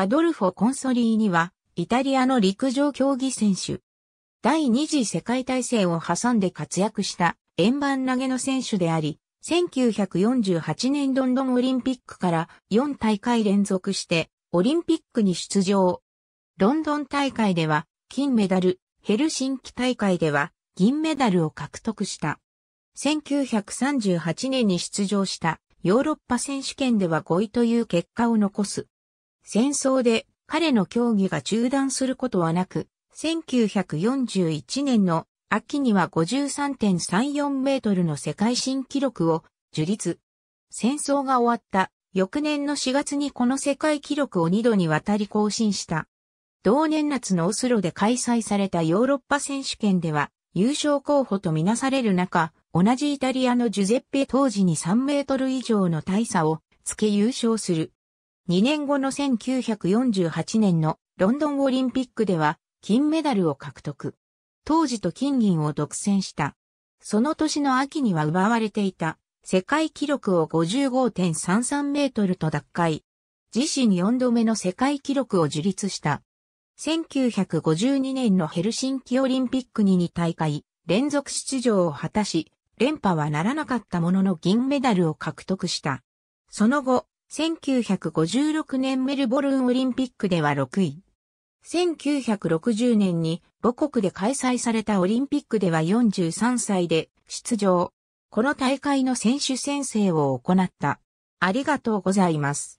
アドルフォ・コンソリーニは、イタリアの陸上競技選手。第二次世界大戦を挟んで活躍した円盤投げの選手であり、1948年ロンドンオリンピックから4大会連続してオリンピックに出場。ロンドン大会では金メダル、ヘルシンキ大会では銀メダルを獲得した。1938年に出場したヨーロッパ選手権では5位という結果を残す。戦争で彼の競技が中断することはなく、1941年の秋には53.34メートルの世界新記録を樹立。戦争が終わった翌年の4月にこの世界記録を2度にわたり更新した。同年夏のオスロで開催されたヨーロッパ選手権では優勝候補とみなされる中、同じイタリアのジュゼッペ当時に3メートル以上の大差をつけ優勝する。2年後の1948年のロンドンオリンピックでは金メダルを獲得。当時と金銀を独占した。その年の秋には奪われていた世界記録を55.33メートルと奪回。自身4度目の世界記録を樹立した。1952年のヘルシンキオリンピックに2大会連続出場を果たし、連覇はならなかったものの銀メダルを獲得した。その後、1956年メルボルンオリンピックでは6位。1960年に母国で開催されたオリンピックでは43歳で出場。この大会の選手宣誓を行った。ありがとうございます。